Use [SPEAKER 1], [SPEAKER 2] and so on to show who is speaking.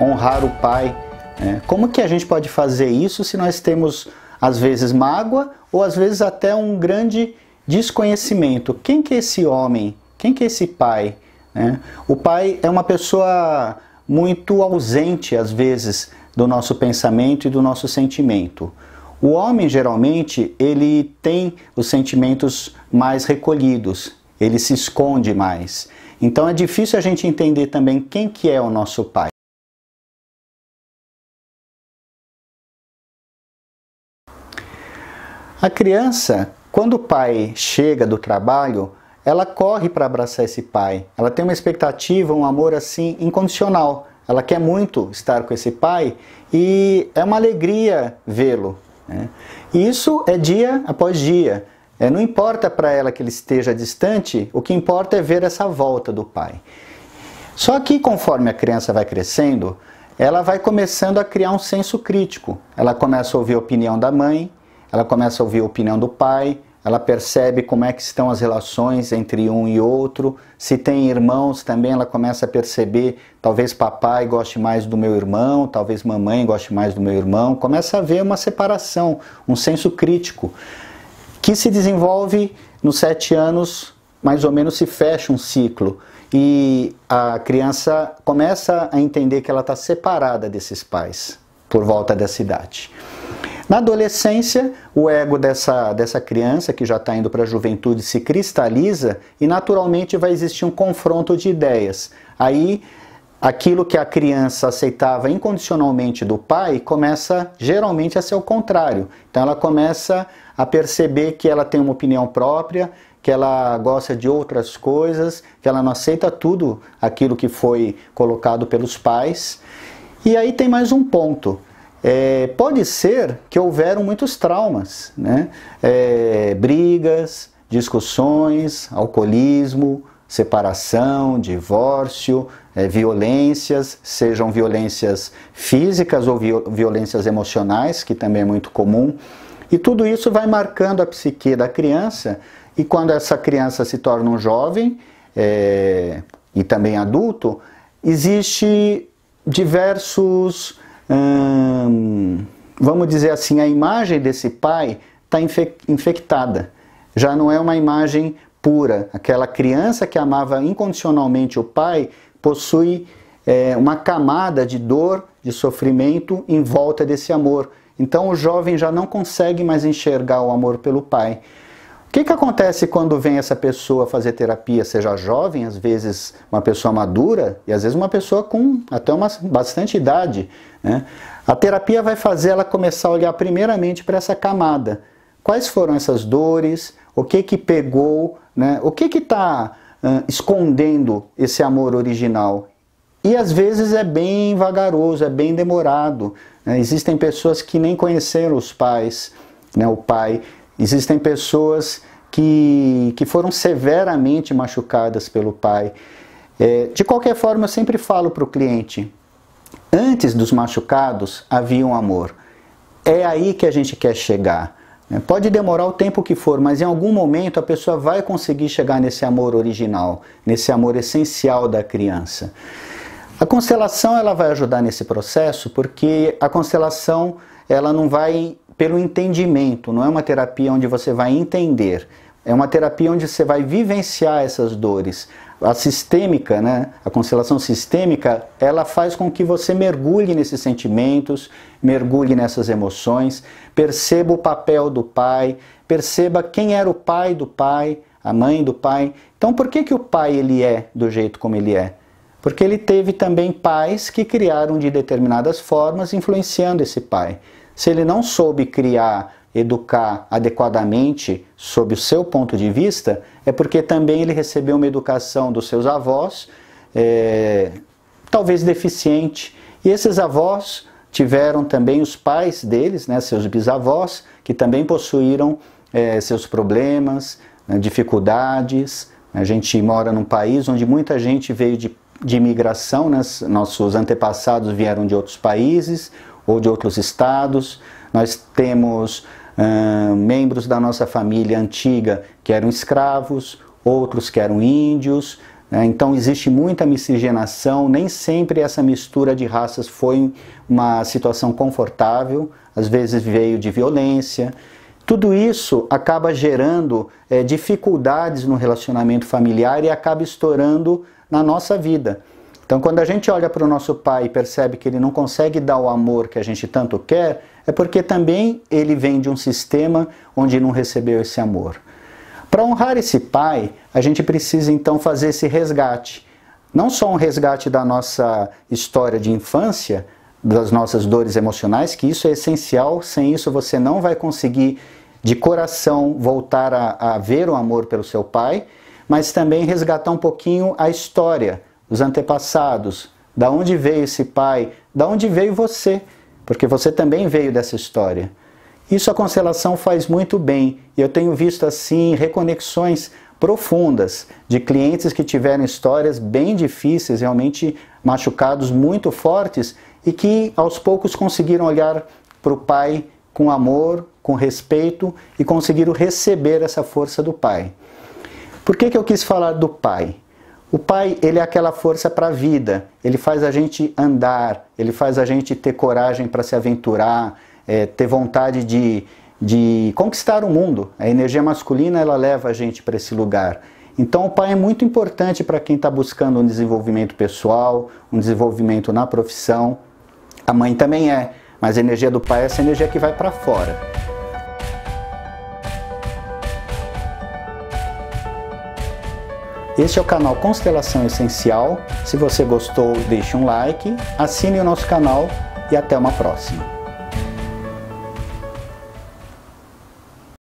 [SPEAKER 1] honrar o pai. Né? Como que a gente pode fazer isso se nós temos, às vezes, mágoa ou às vezes até um grande desconhecimento? Quem que é esse homem? Quem que é esse pai? Né? O pai é uma pessoa muito ausente, às vezes, do nosso pensamento e do nosso sentimento. O homem, geralmente, ele tem os sentimentos mais recolhidos, ele se esconde mais. Então é difícil a gente entender também quem que é o nosso pai. A criança, quando o pai chega do trabalho, ela corre para abraçar esse pai. Ela tem uma expectativa, um amor assim incondicional. Ela quer muito estar com esse pai e é uma alegria vê-lo. Né? Isso é dia após dia. É, não importa para ela que ele esteja distante, o que importa é ver essa volta do pai. Só que conforme a criança vai crescendo, ela vai começando a criar um senso crítico. Ela começa a ouvir a opinião da mãe, ela começa a ouvir a opinião do pai, ela percebe como é que estão as relações entre um e outro. Se tem irmãos também, ela começa a perceber, talvez papai goste mais do meu irmão, talvez mamãe goste mais do meu irmão. Começa a ver uma separação, um senso crítico, que se desenvolve nos sete anos, mais ou menos se fecha um ciclo. E a criança começa a entender que ela está separada desses pais por volta dessa idade. Na adolescência, o ego dessa, dessa criança que já está indo para a juventude se cristaliza e naturalmente vai existir um confronto de ideias. Aí aquilo que a criança aceitava incondicionalmente do pai começa geralmente a ser o contrário. Então ela começa a perceber que ela tem uma opinião própria, que ela gosta de outras coisas, que ela não aceita tudo aquilo que foi colocado pelos pais. E aí tem mais um ponto. É, pode ser que houveram muitos traumas, né? É, brigas, discussões, alcoolismo, separação, divórcio, é, violências, sejam violências físicas ou viol violências emocionais, que também é muito comum. E tudo isso vai marcando a psique da criança, e quando essa criança se torna um jovem é, e também adulto, existe diversos hum, vamos dizer assim, a imagem desse pai está infectada. Já não é uma imagem pura. Aquela criança que amava incondicionalmente o pai possui é, uma camada de dor, de sofrimento em volta desse amor. Então o jovem já não consegue mais enxergar o amor pelo pai. O que, que acontece quando vem essa pessoa fazer terapia, seja jovem, às vezes uma pessoa madura e às vezes uma pessoa com até uma bastante idade? Né? A terapia vai fazer ela começar a olhar primeiramente para essa camada. Quais foram essas dores? O que que pegou? Né? O que que está uh, escondendo esse amor original? E às vezes é bem vagaroso, é bem demorado. Né? Existem pessoas que nem conheceram os pais, né? o pai Existem pessoas que, que foram severamente machucadas pelo pai. É, de qualquer forma, eu sempre falo para o cliente: antes dos machucados havia um amor. É aí que a gente quer chegar. É, pode demorar o tempo que for, mas em algum momento a pessoa vai conseguir chegar nesse amor original, nesse amor essencial da criança. A constelação ela vai ajudar nesse processo porque a constelação ela não vai pelo entendimento, não é uma terapia onde você vai entender. É uma terapia onde você vai vivenciar essas dores. A sistêmica, né? a constelação sistêmica, ela faz com que você mergulhe nesses sentimentos, mergulhe nessas emoções, perceba o papel do pai, perceba quem era o pai do pai, a mãe do pai. Então, por que, que o pai ele é do jeito como ele é? Porque ele teve também pais que criaram de determinadas formas, influenciando esse pai. Se ele não soube criar, educar adequadamente sob o seu ponto de vista, é porque também ele recebeu uma educação dos seus avós, é, talvez deficiente. E esses avós tiveram também os pais deles, né, seus bisavós, que também possuíram é, seus problemas, né, dificuldades. A gente mora num país onde muita gente veio de, de imigração, né, nossos antepassados vieram de outros países, ou de outros estados. Nós temos uh, membros da nossa família antiga que eram escravos, outros que eram índios. Né? Então existe muita miscigenação, nem sempre essa mistura de raças foi uma situação confortável, às vezes veio de violência. Tudo isso acaba gerando é, dificuldades no relacionamento familiar e acaba estourando na nossa vida. Então, quando a gente olha para o nosso pai e percebe que ele não consegue dar o amor que a gente tanto quer, é porque também ele vem de um sistema onde não recebeu esse amor. Para honrar esse pai, a gente precisa então fazer esse resgate. Não só um resgate da nossa história de infância, das nossas dores emocionais, que isso é essencial, sem isso você não vai conseguir de coração voltar a, a ver o amor pelo seu pai, mas também resgatar um pouquinho a história os antepassados, da onde veio esse pai, da onde veio você, porque você também veio dessa história. Isso a constelação faz muito bem, e eu tenho visto assim reconexões profundas de clientes que tiveram histórias bem difíceis, realmente machucados muito fortes e que aos poucos conseguiram olhar para o pai com amor, com respeito e conseguiram receber essa força do pai. Por que, que eu quis falar do pai? O pai, ele é aquela força para a vida, ele faz a gente andar, ele faz a gente ter coragem para se aventurar, é, ter vontade de, de conquistar o mundo. A energia masculina, ela leva a gente para esse lugar. Então, o pai é muito importante para quem está buscando um desenvolvimento pessoal, um desenvolvimento na profissão. A mãe também é, mas a energia do pai é essa energia que vai para fora. Este é o canal Constelação Essencial. Se você gostou, deixe um like, assine o nosso canal e até uma próxima.